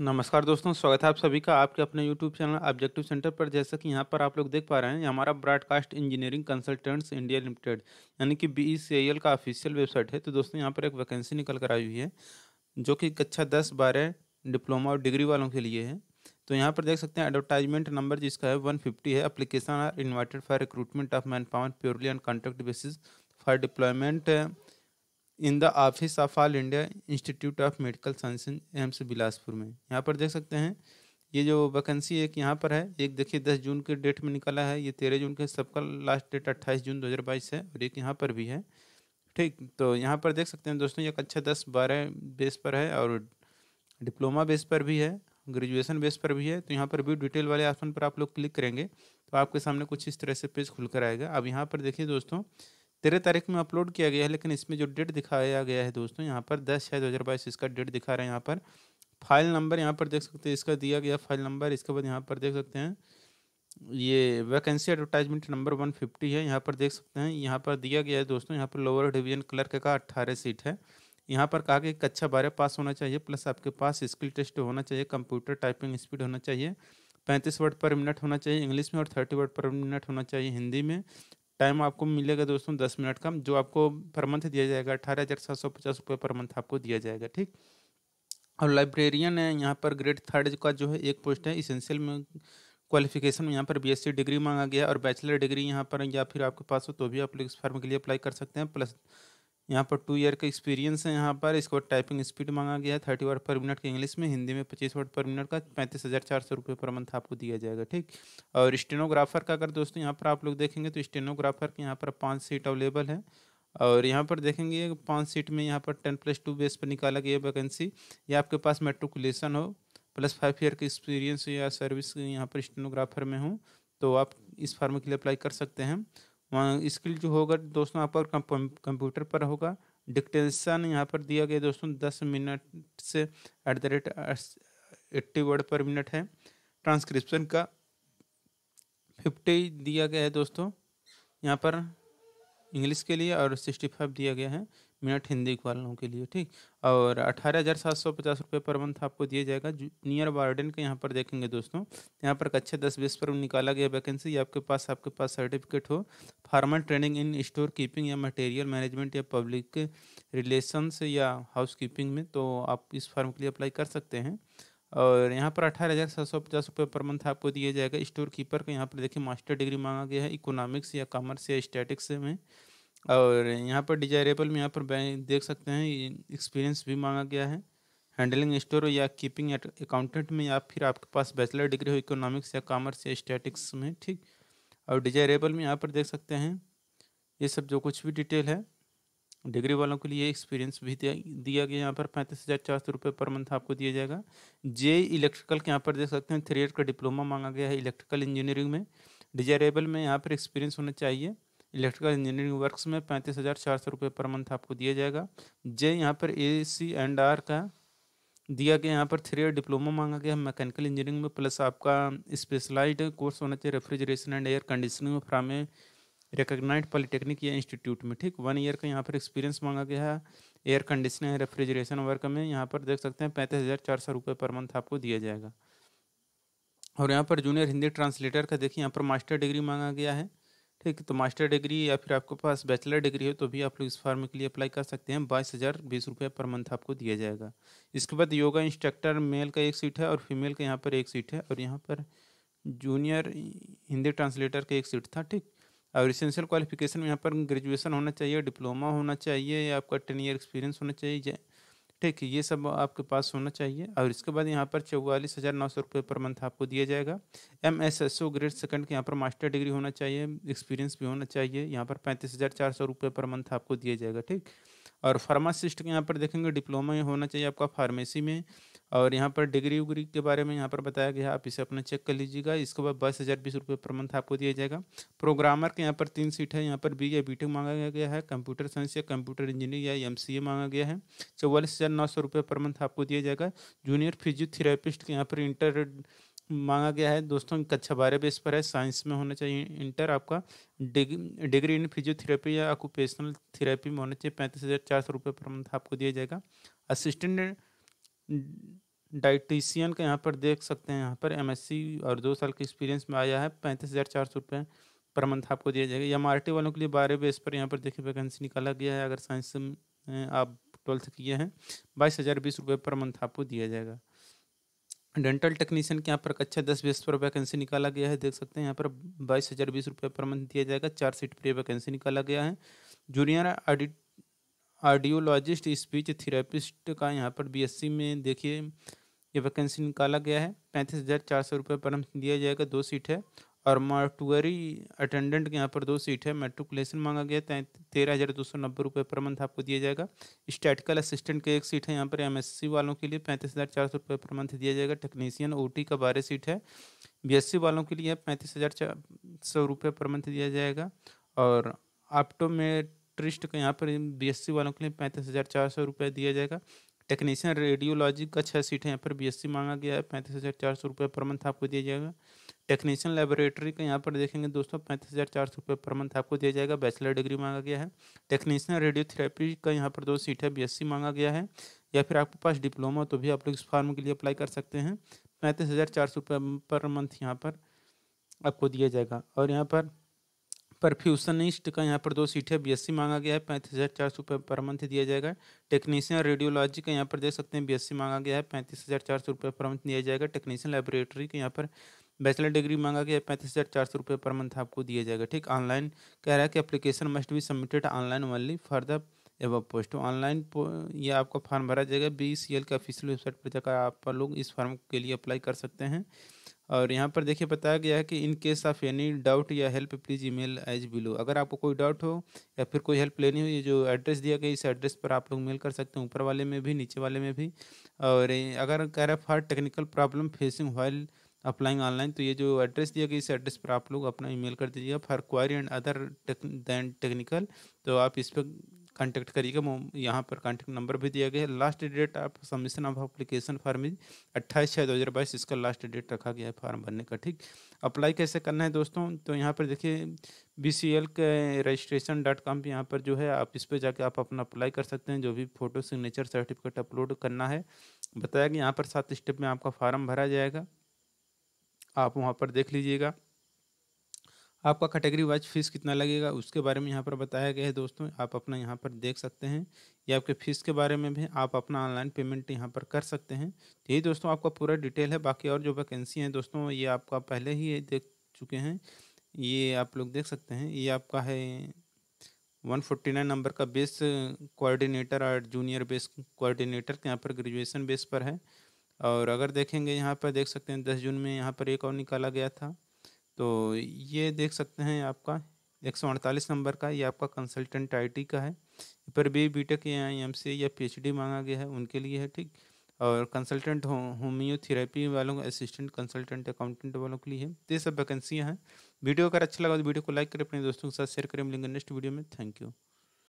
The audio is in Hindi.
नमस्कार दोस्तों स्वागत है आप सभी का आपके अपने YouTube चैनल ऑब्जेक्टिव सेंटर पर जैसा कि यहाँ पर आप लोग देख पा रहे हैं हमारा broadcast engineering consultants India limited यानी कि बी e का ऑफिशियल वेबसाइट है तो दोस्तों यहाँ पर एक वैकेंसी निकल कर आई हुई है जो कि कक्षा अच्छा दस बारह डिप्लोमा और डिग्री वालों के लिए है तो यहाँ पर देख सकते हैं एडवर्टाइजमेंट नंबर जिसका है वन फिफ्टी है application are invited for recruitment of man power purely and contract basis for deployment in the office of all India institute of medical science AIIMS Bilaspur में यहाँ पर देख सकते हैं ये जो वैकेंसी एक यहाँ पर है एक देखिए दस जून के डेट में निकला है ये तेरह जून के सबका लास्ट डेट अट्ठाईस जून दो हज़ार बाईस है और एक यहाँ पर भी है ठीक तो यहाँ पर देख सकते हैं दोस्तों ये कक्षा अच्छा दस बारह बेस पर है और डिप्लोमा बेस पर भी है ग्रेजुएशन बेस पर भी है तो यहाँ पर भी डिटेल वाले ऑप्शन पर आप लोग क्लिक करेंगे तो आपके सामने कुछ इस तरह से पेज खुलकर आएगा अब यहाँ पर देखिए दोस्तों तेरह तारीख में अपलोड किया गया है लेकिन इसमें जो डेट दिखाया गया है दोस्तों यहाँ पर दस छः दो हज़ार बाईस इसका डेट दिखा रहे हैं यहाँ पर फाइल नंबर यहाँ पर देख सकते हैं इसका दिया गया फाइल नंबर इसके बाद यहाँ पर देख सकते हैं ये vacancy advertisement number one fifty है यहाँ पर देख सकते हैं यहाँ पर दिया गया है दोस्तों यहाँ पर लोअर डिवीजन क्लर्क का अट्ठारह सीट है यहाँ पर कहा कि कक्षा बारह पास होना चाहिए प्लस आपके पास स्किल टेस्ट होना चाहिए कंप्यूटर टाइपिंग स्पीड होना चाहिए पैंतीस वर्ड पर मिनट होना चाहिए इंग्लिश में और थर्टी वर्ड पर मिनट होना चाहिए हिंदी में टाइम आपको मिलेगा दोस्तों दस मिनट का जो आपको पर मंथ दिया जाएगा अठारह हज़ार सात सौ पचास रुपये पर मंथ आपको दिया जाएगा ठीक और लाइब्रेरियन है यहाँ पर ग्रेड थर्ड का जो है एक पोस्ट है इसेंशियल में क्वालिफिकेशन में यहाँ पर बीएससी डिग्री मांगा गया और बैचलर डिग्री यहाँ पर या फिर आपके पास हो तो भी आप इस फॉर्म के लिए अप्लाई कर सकते हैं प्लस यहाँ पर टू ईयर का एक्सपीरियंस है यहाँ पर इसको टाइपिंग स्पीड मांगा गया है थर्टी वर्ड पर मिनट के इंग्लिश में हिंदी में पच्चीस वर्ड पर मिनट का पैंतीस हज़ार चार सौ रुपये पर मंथ आपको दिया जाएगा ठीक और स्टेनोग्राफर का अगर दोस्तों यहाँ पर आप लोग देखेंगे तो स्टेनोग्राफर के यहाँ पर पाँच सीट अवेलेबल है और यहाँ पर देखेंगे पाँच सीट में यहाँ पर टेन प्लस टू बेस पर निकाला गया वैकेंसी या आपके पास मेट्रिकुलेशन हो प्लस फाइव ईयर का एक्सपीरियंस या सर्विस यहाँ पर स्टेनोग्राफर में हूँ तो आप इस फार्म के लिए अप्लाई कर सकते हैं स्किल जो होगा दोस्तों पर कंप्यूटर पर होगा डिक्टेशन यहाँ पर दिया गया दोस्तों दस मिनट से at the rate eighty word per minute है ट्रांसक्रिप्शन का फिफ्टी दिया गया है दोस्तों यहाँ पर इंग्लिश के लिए और सिक्सटी फाइव दिया गया है मिनट हिंदी वालों के लिए ठीक और अठारह हज़ार सात सौ पचास रुपये पर मंथ आपको दिया जाएगा जूनियर वार्डन के यहाँ पर देखेंगे दोस्तों यहाँ पर कक्षा दस बीस पर निकाला गया वैकेंसी आपके पास आपके पास सर्टिफिकेट हो formal training in store keeping या मटेरियल मैनेजमेंट या पब्लिक रिलेशंस या हाउस कीपिंग में तो आप इस फॉर्म के लिए अप्लाई कर सकते हैं और यहाँ पर अठारह हज़ार सात सौ पचास रुपये पर मंथ आपको दिया जाएगा स्टोर कीपर का यहाँ पर देखिए मास्टर डिग्री मांगा गया है इकोनॉमिक्स या कॉमर्स या स्टैटिक्स में और यहाँ पर डिजायरेबल में यहाँ पर देख सकते हैं एक्सपीरियंस भी मांगा गया है हैंडलिंग स्टोर या कीपिंग अकाउंटेंट में या फिर आपके पास बैचलर डिग्री हो इकोनॉमिक्स या कॉमर्स या स्टैटिक्स में ठीक और डिजायरेबल में यहाँ पर देख सकते हैं ये सब जो कुछ भी डिटेल है डिग्री वालों के लिए एक्सपीरियंस भी दिया गया यहाँ पर पैंतीस हज़ार चार सौ रुपये पर मंथ आपको दिया जाएगा जे इलेक्ट्रिकल के यहाँ पर देख सकते हैं थ्री ईयर का डिप्लोमा मांगा गया है इलेक्ट्रिकल इंजीनियरिंग में डिजायरेबल में यहाँ पर एक्सपीरियंस होना चाहिए इलेक्ट्रिकल इंजीनियरिंग वर्क्स में पैंतीस हज़ार चार सौ रुपये पर मंथ आपको दिया जाएगा जे यहाँ पर ए सी एंड आर का दिया गया यहाँ पर थ्री ईयर डिप्लोमा मांगा गया मैकेनिकल इंजीनियरिंग में प्लस आपका स्पेशलाइज्ड कोर्स होना चाहिए रेफ्रिजरेशन एंड एयर कंडीशनिंग में फ्राम रिकग्नाइज पॉलिटेक्निक या इंस्टीट्यूट में ठीक वन ईयर का यहाँ पर एक्सपीरियंस मांगा गया है एयर कंडीशनिंग रेफ्रिजरेशन वर्क में यहाँ पर देख सकते हैं पैंतीस हज़ार चार सौ रुपये पर मंथ आपको दिया जाएगा और यहाँ पर जूनियर हिंदी ट्रांसलेटर का देखिए यहाँ पर मास्टर डिग्री मांगा गया है ठीक है तो मास्टर डिग्री या फिर आपके पास बैचलर डिग्री हो तो भी आप लोग इस फार्म के लिए अप्लाई कर सकते हैं बाईस हज़ार बीस रुपये पर मंथ आपको दिया जाएगा इसके बाद योगा इंस्ट्रक्टर मेल का एक सीट है और फीमेल का यहाँ पर एक सीट है और यहाँ पर जूनियर हिंदी ट्रांसलेटर का एक सीट था ठीक और इसेंशियल क्वालिफिकेशन में यहाँ पर ग्रेजुएशन होना चाहिए डिप्लोमा होना चाहिए या आपका टेन ईयर एक्सपीरियंस होना चाहिए ठीक है ये सब आपके पास होना चाहिए और इसके बाद यहाँ पर चौवालीस हज़ार नौ सौ रुपये पर मंथ आपको दिया जाएगा M S S O grade second के यहाँ पर मास्टर डिग्री होना चाहिए एक्सपीरियंस भी होना चाहिए यहाँ पर पैंतीस हज़ार चार सौ रुपये पर मंथ आपको दिया जाएगा ठीक और फार्मासिस्ट के यहाँ पर देखेंगे डिप्लोमा होना चाहिए आपका फार्मेसी में और यहाँ पर डिग्री उग्री के बारे में यहाँ पर बताया गया आप इसे अपना चेक कर लीजिएगा इसके बाद दस हज़ार बीस रुपये पर मंथ आपको दिया जाएगा प्रोग्रामर के यहाँ पर तीन सीट है यहाँ पर बी या बी मांगा गया है कंप्यूटर साइंस या कंप्यूटर इंजीनियर या एम मांगा गया है चौवालीस हज़ार नौ सौ रुपये पर मंथ आपको दिया जाएगा जूनियर फिजियोथेरेपिस्ट के यहाँ पर इंटर मांगा गया है दोस्तों कक्षा बारह बेस पर है साइंस में होना चाहिए इंटर आपका डिग, डिग्री इन फिजियोथेरेपी या ऑक्यूपेशनल थेरेपी में होना चाहिए पैंतीस हज़ार चार सौ रुपये पर मंथ आपको दिया जाएगा असिस्टेंट डाइटिशियन का यहाँ पर देख सकते हैं यहाँ पर एम और दो साल के एक्सपीरियंस में आया है पैंतीस हज़ार चार सौ रुपये पर मंथ आपको दिया जाएगा एम वालों के लिए बारह बेस पर यहाँ पर देखिए वैकेंसी निकाला गया है अगर साइंस आप ट्वेल्थ किए हैं बाईस हज़ार बीस रुपये पर मंथ आपको दिया जाएगा डेंटल टेक्नीशियन के यहाँ पर कक्षा दस बीस पर वैकेंसी निकाला गया है देख सकते हैं यहाँ पर बाईस हज़ार बीस रुपये पर मंथ दिया जाएगा चार सीट पर वैकेंसी निकाला गया है जूनियर आडि आर्डियोलॉजिस्ट स्पीच थेरेपिस्ट का यहाँ पर बीएससी में देखिए ये वैकेंसी निकाला गया है पैंतीस हज़ार चार सौ रुपये पर मंथ दिया जाएगा दो सीट है और मार्टुअरी अटेंडेंट के यहाँ पर दो सीट है मेट्रिकुलेशन मांगा गया तेरह हज़ार दो सौ नब्बे रुपये पर मंथ आपको दिया जाएगा स्टैटिकल असिस्टेंट के एक सीट है यहाँ पर एमएससी वालों के लिए पैंतीस हज़ार चार सौ रुपये पर मंथ दिया जाएगा टेक्नीसियन ओटी का बारह सीट है बीएससी वालों के लिए पैंतीस हज़ार सौ रुपये पर मंथ दिया जाएगा और आप्टोमेट्रिस्ट का यहाँ पर बीएससी वालों के लिए पैंतीस हज़ार चार सौ रुपये दिया जाएगा टेक्नीशियन रेडियोलॉजी का छः सीट है यहाँ पर बीएससी मांगा गया है पैंतीस हज़ार चार सौ रुपये पर मंथ आपको दिया जाएगा टेक्नीशियन लेबोरेटरी का यहाँ पर देखेंगे दोस्तों पैंतीस हज़ार चार सौ रुपये पर मंथ आपको दिया जाएगा बैचलर डिग्री मांगा गया है टेक्नीशियन रेडियोथेरेपी का यहाँ पर दो सीट है बीएससी मांगा गया है या फिर आपके पास डिप्लोमा तो भी आप लोग इस फॉर्म के लिए अप्लाई कर सकते हैं पैंतीस हज़ार चार सौ रुपये पर मंथ यहाँ पर आपको दिया जाएगा और यहाँ पर परफ्यूशनिस्ट का यहाँ पर दो सीट है बी मांगा गया है पैंतीस हज़ार चार सौ रुपये पर मंथ दिया जाएगा टेक्नीशियन रेडियोलॉजी का यहाँ पर देख सकते हैं बी मांगा गया है पैंतीस हज़ार चार सौ रुपये पर मंथ दिया जाएगा टेक्नीशियन लेबोरेटरी का यहाँ पर बैचलर डिग्री मांगा गया पैंतीस हज़ार चार सौ रुपये पर मंथ आपको दिया जाएगा ठीक ऑनलाइन कह रहा है कि application must be submitted online only for the above post online ये आपका फॉर्म भरा जाएगा बी सी एल के ऑफिशियल वेबसाइट पर जाकर आप लोग इस फॉर्म के लिए अप्लाई कर सकते हैं और यहाँ पर देखिए बताया गया है कि in case of any doubt या help please email as below अगर आपको कोई डाउट हो या फिर कोई हेल्प लेनी हो ये जो एड्रेस दिया गया इस एड्रेस पर आप लोग मेल कर सकते हैं ऊपर वाले में भी नीचे वाले में भी और अगर कह रहा है for technical problem facing while applying online तो ये जो एड्रेस दिया गया इस एड्रेस पर आप लोग अपना ईमेल कर दीजिएगा for query and other than technical तो आप इस पर कॉन्टैक्ट करिएगा यहाँ पर कॉन्टैक्ट नंबर भी दिया गया है लास्ट डेट आप submission of application form is अट्ठाईस छः दो हज़ार बाईस इसका लास्ट डेट रखा गया है फॉर्म भरने का ठीक अप्लाई कैसे करना है दोस्तों तो यहाँ पर देखिए बी सी एल के रजिस्ट्रेशन डॉट कॉम यहाँ पर जो है आप इस पर जाके आप अपना अप्लाई कर सकते हैं जो भी फ़ोटो सिग्नेचर सर्टिफिकेट अपलोड करना है बताया कि यहाँ पर सात स्टेप में आपका फार्म भरा जाएगा आप वहाँ पर देख लीजिएगा आपका कैटेगरी वाइज फीस कितना लगेगा उसके बारे में यहाँ पर बताया गया है दोस्तों आप अपना यहाँ पर देख सकते हैं या आपके फीस के बारे में भी आप अपना ऑनलाइन पेमेंट यहाँ पर कर सकते हैं तो यही दोस्तों आपका पूरा डिटेल है बाकी और जो वैकेंसी हैं दोस्तों ये आपका पहले ही देख चुके हैं ये आप लोग देख सकते हैं ये आपका है वन फोर्टी नाइन नंबर का बेस कोऑर्डिनेटर और जूनियर बेस कोऑर्डिनेटर के यहाँ पर ग्रेजुएशन बेस पर है और अगर देखेंगे यहाँ पर देख सकते हैं दस जून में यहाँ पर एक और निकाला गया था तो ये देख सकते हैं आपका एक सौ अड़तालीस नंबर का ये आपका कंसल्टेंट आईटी का है पर भी बी टेक या एम सी या पी मांगा गया है उनके लिए है ठीक और कंसल्टेंट होम्योथेरेपी वालों का असिस्टेंट कंसल्टेंट अकाउंटेंट वालों के लिए है ये सब वैकेंसियाँ हैं वीडियो अगर अच्छा लगा तो वीडियो को लाइक करें अपने दोस्तों के साथ शेयर करें मिलेंगे नेक्स्ट वीडियो में थैंक यू